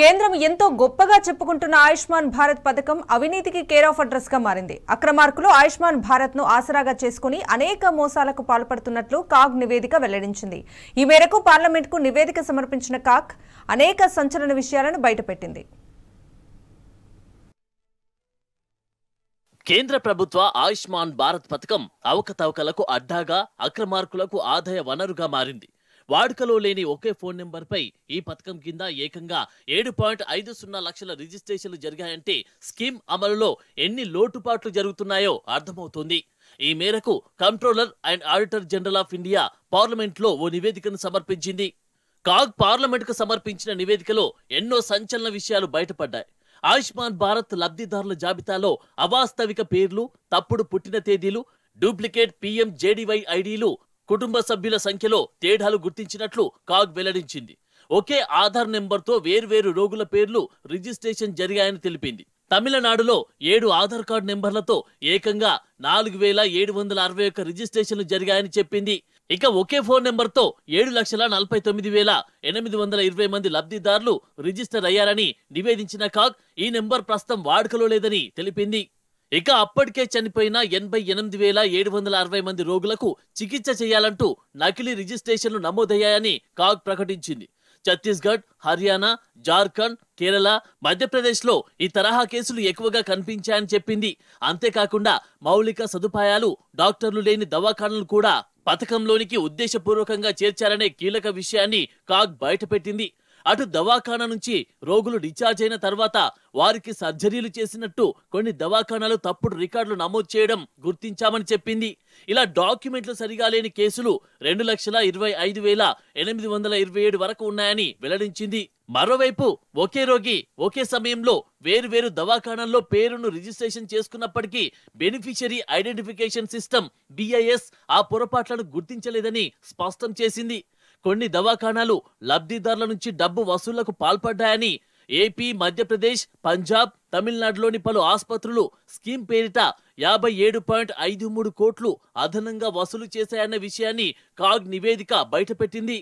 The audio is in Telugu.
కేంద్రం ఎంతో గొప్పగా చెప్పుకుంటున్న ఆయుష్మాన్ భారత్ పథకం అవినీతికి కేర్ ఆఫ్ అడ్రస్ గా మారింది అక్రమార్కులు ఆయుష్మాన్ భారత్ ను ఆసరాగా చేసుకుని అనేక మోసాలకు పాల్పడుతున్నట్లు కాగ్ నివేదిక వెల్లడించింది ఈ మేరకు పార్లమెంట్ నివేదిక సమర్పించిన కాగ్ అనేక సంచలన విషయాలను బయటపెట్టింది కేంద్ర ప్రభుత్వ ఆయుష్మాన్ భారత్ పథకం అవకతవకలకు అడ్డాగా అక్రమార్కులకు ఆదాయ వనరుగా మారింది వాడుకలో లేని ఒకే ఫోన్ నెంబర్పై ఈ పథకం కింద ఏకంగా ఏడు పాయింట్ ఐదు సున్నా లక్షల రిజిస్ట్రేషన్లు జరిగాయంటే స్కీమ్ అమలులో ఎన్ని లోటుపాట్లు జరుగుతున్నాయో అర్థమవుతోంది ఈ మేరకు controller and auditor general of India పార్లమెంట్లో ఓ నివేదికను సమర్పించింది కాగ్ పార్లమెంట్కు సమర్పించిన నివేదికలో ఎన్నో సంచలన విషయాలు బయటపడ్డాయి ఆయుష్మాన్ భారత్ లబ్ధిదారుల జాబితాలో అవాస్తవిక పేర్లు తప్పుడు పుట్టిన తేదీలు డూప్లికేట్ పీఎం జేడీవై ఐడీలు కుటుంబ సభ్యుల సంఖ్యలో తేడాలు గుర్తించినట్లు కాగ్ వెల్లడించింది ఒకే ఆధార్ నెంబర్తో వేర్వేరు రోగుల పేర్లు రిజిస్ట్రేషన్ జరిగాయని తెలిపింది తమిళనాడులో ఏడు ఆధార్ కార్డు నెంబర్లతో ఏకంగా నాలుగు వేల ఏడు వందల అరవై ఒక్క రిజిస్ట్రేషన్లు జరిగాయని చెప్పింది ఇక ఒకే ఫోన్ నెంబర్తో ఏడు లక్షల నలభై తొమ్మిది వేల ఎనిమిది వందల ఇరవై మంది లబ్ధిదారులు రిజిస్టర్ అయ్యారని నివేదించిన కాగ్ ఈ నెంబర్ ప్రస్తుతం వాడుకలో లేదని తెలిపింది ఇక అప్పటికే చనిపోయిన ఎనభై ఎనిమిది వేల ఏడు వందల అరవై మంది రోగులకు చికిత్స చేయాలంటూ నకిలీ రిజిస్ట్రేషన్లు నమోదయ్యాయని కాగ్ ప్రకటించింది ఛత్తీస్గఢ్ హర్యానా జార్ఖండ్ కేరళ మధ్యప్రదేశ్లో ఈ తరహా కేసులు ఎక్కువగా కనిపించాయని చెప్పింది అంతేకాకుండా మౌలిక సదుపాయాలు డాక్టర్లు లేని దవాఖానలు కూడా పథకంలోనికి ఉద్దేశపూర్వకంగా చేర్చారనే కీలక విషయాన్ని కాగ్ బయటపెట్టింది అటు దవాఖానా నుంచి రోగులు డిశ్చార్జ్ అయిన తర్వాత వారికి సర్జరీలు చేసినట్టు కొన్ని దవాఖానాలు తప్పుడు రికార్డులు నమోదు చేయడం గుర్తించామని చెప్పింది ఇలా డాక్యుమెంట్లు సరిగా లేని కేసులు రెండు లక్షల ఇరవై ఐదు వేల ఎనిమిది వందల ఇరవై ఏడు వరకు ఉన్నాయని వెల్లడించింది మరోవైపు ఒకే రోగి ఒకే సమయంలో వేరువేరు దవాఖానాల్లో పేరును రిజిస్ట్రేషన్ చేసుకున్నప్పటికీ బెనిఫిషరీ ఐడెంటిఫికేషన్ సిస్టమ్ బిఐఎస్ ఆ పొరపాట్లను గుర్తించలేదని స్పష్టం చేసింది కొన్ని దవాఖానాలు లబ్ధిదారుల నుంచి డబ్బు వసూళ్లకు పాల్పడ్డాయని ఏపీ మధ్యప్రదేశ్ పంజాబ్ తమిళనాడులోని పలు ఆసుపత్రులు స్కీమ్ పేరిట యాభై ఏడు పాయింట్ ఐదు మూడు కోట్లు అదనంగా వసూలు చేశాయన్న విషయాన్ని కాగ్ నివేదిక బయటపెట్టింది